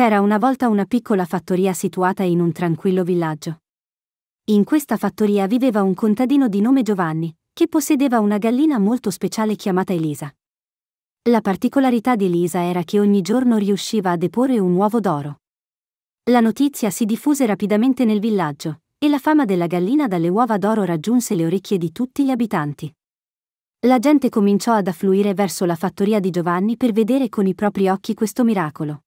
C'era una volta una piccola fattoria situata in un tranquillo villaggio. In questa fattoria viveva un contadino di nome Giovanni, che possedeva una gallina molto speciale chiamata Elisa. La particolarità di Elisa era che ogni giorno riusciva a deporre un uovo d'oro. La notizia si diffuse rapidamente nel villaggio, e la fama della gallina dalle uova d'oro raggiunse le orecchie di tutti gli abitanti. La gente cominciò ad affluire verso la fattoria di Giovanni per vedere con i propri occhi questo miracolo.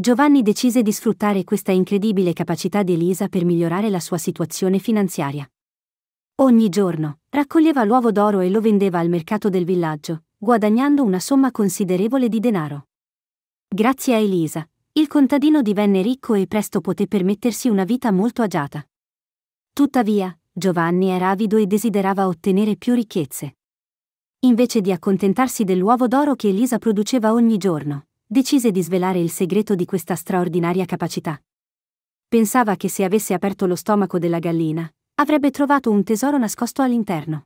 Giovanni decise di sfruttare questa incredibile capacità di Elisa per migliorare la sua situazione finanziaria. Ogni giorno raccoglieva l'uovo d'oro e lo vendeva al mercato del villaggio, guadagnando una somma considerevole di denaro. Grazie a Elisa, il contadino divenne ricco e presto poté permettersi una vita molto agiata. Tuttavia, Giovanni era avido e desiderava ottenere più ricchezze. Invece di accontentarsi dell'uovo d'oro che Elisa produceva ogni giorno, decise di svelare il segreto di questa straordinaria capacità. Pensava che se avesse aperto lo stomaco della gallina, avrebbe trovato un tesoro nascosto all'interno.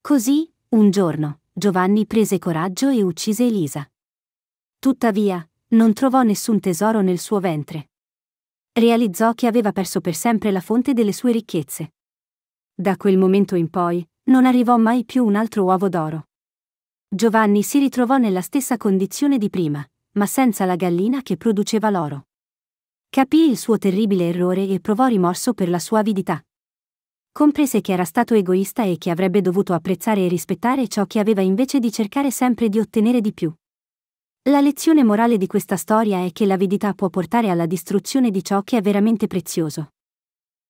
Così, un giorno, Giovanni prese coraggio e uccise Elisa. Tuttavia, non trovò nessun tesoro nel suo ventre. Realizzò che aveva perso per sempre la fonte delle sue ricchezze. Da quel momento in poi, non arrivò mai più un altro uovo d'oro. Giovanni si ritrovò nella stessa condizione di prima, ma senza la gallina che produceva l'oro. Capì il suo terribile errore e provò rimorso per la sua avidità. Comprese che era stato egoista e che avrebbe dovuto apprezzare e rispettare ciò che aveva invece di cercare sempre di ottenere di più. La lezione morale di questa storia è che l'avidità può portare alla distruzione di ciò che è veramente prezioso.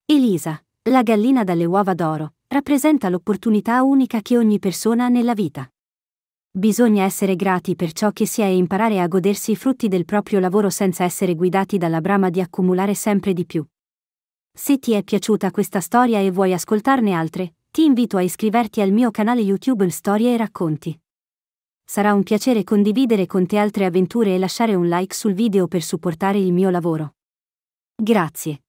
Elisa, la gallina dalle uova d'oro, rappresenta l'opportunità unica che ogni persona ha nella vita. Bisogna essere grati per ciò che si è e imparare a godersi i frutti del proprio lavoro senza essere guidati dalla brama di accumulare sempre di più. Se ti è piaciuta questa storia e vuoi ascoltarne altre, ti invito a iscriverti al mio canale YouTube Storie e Racconti. Sarà un piacere condividere con te altre avventure e lasciare un like sul video per supportare il mio lavoro. Grazie.